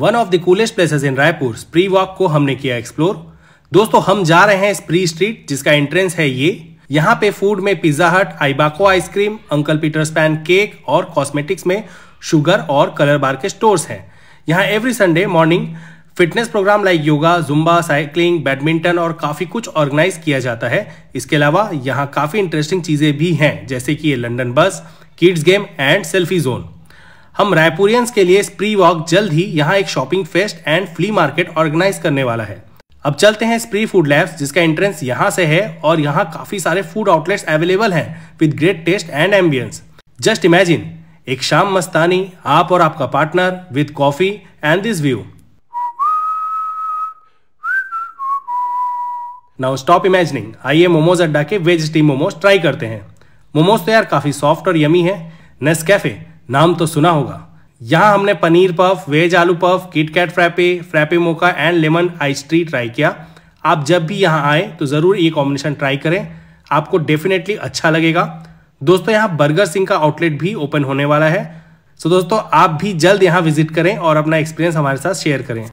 one of the coolest places in Raipur spree walk को हमने किया एक्सप्लोर दोस्तों हम जा रहे हैं स्प्री स्ट्रीट जिसका एंट्रेंस है ये यहाँ पे फूड में pizza hut Ibaco ice cream uncle Peter's pancake और कॉस्मेटिक्स में शुगर और कलर बार के स्टोर्स हैं यहाँ every Sunday morning fitness programme like yoga Zumba cycling badminton और काफी कुछ ऑर्गेनाइज किया जाता है इसके अलावा यहाँ काफी इंटरेस्टिंग चीजें भी हैं जैसे कि ये London bus kids game and selfie zone हम रायपुरियंस के लिए स्प्री वॉक जल्द ही यहाँ एक shopping fest and flea market organise करने वाला है अब चलते हैं स्प्री फूड लैब्स जिसका एंट्रेंस यहाँ से है और यहाँ काफी सारे फूड आउटलेट्स अवेलेबल हैं with great taste and ambience just imagine एक शाम मस्तानी आप और आपका partner with coffee and this view now stop imagining आइए मोमोज अड्डा के वेज स्टीम मोमोज ट्राई करते हैं मोमोज तो यार काफी सॉफ्ट और यमी है नेस्कैफे कैफे नाम तो सुना होगा यहाँ हमने पनीर पफ वेज आलू puff KitKat frappe frappe mocha and lemon ice tea try किया आप जब भी यहाँ आए तो ज़रूर ये कॉम्बिनेशन ट्राई करें आपको डेफिनेटली अच्छा लगेगा दोस्तों यहाँ बर्गर सिंह का आउटलेट भी ओपन होने वाला है सो दोस्तों आप भी जल्द यहाँ विजिट करें और अपना एक्सपीरियंस हमारे साथ शेयर करें